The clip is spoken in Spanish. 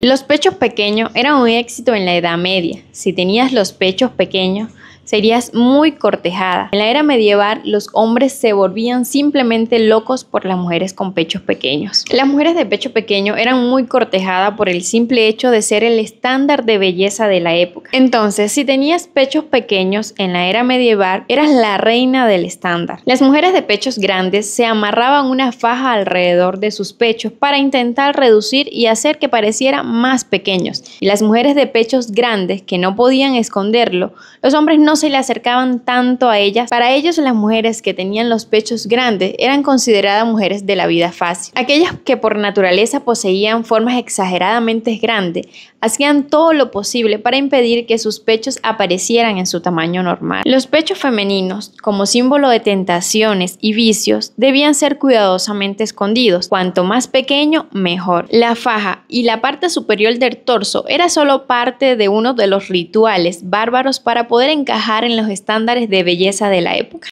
Los pechos pequeños eran un éxito en la Edad Media. Si tenías los pechos pequeños, serías muy cortejada. En la era medieval los hombres se volvían simplemente locos por las mujeres con pechos pequeños. Las mujeres de pecho pequeño eran muy cortejadas por el simple hecho de ser el estándar de belleza de la época. Entonces, si tenías pechos pequeños en la era medieval, eras la reina del estándar. Las mujeres de pechos grandes se amarraban una faja alrededor de sus pechos para intentar reducir y hacer que parecieran más pequeños. Y las mujeres de pechos grandes que no podían esconderlo, los hombres no se le acercaban tanto a ellas. Para ellos las mujeres que tenían los pechos grandes eran consideradas mujeres de la vida fácil. Aquellas que por naturaleza poseían formas exageradamente grandes hacían todo lo posible para impedir que sus pechos aparecieran en su tamaño normal. Los pechos femeninos, como símbolo de tentaciones y vicios, debían ser cuidadosamente escondidos. Cuanto más pequeño, mejor. La faja y la parte superior del torso era solo parte de uno de los rituales bárbaros para poder encajar en los estándares de belleza de la época.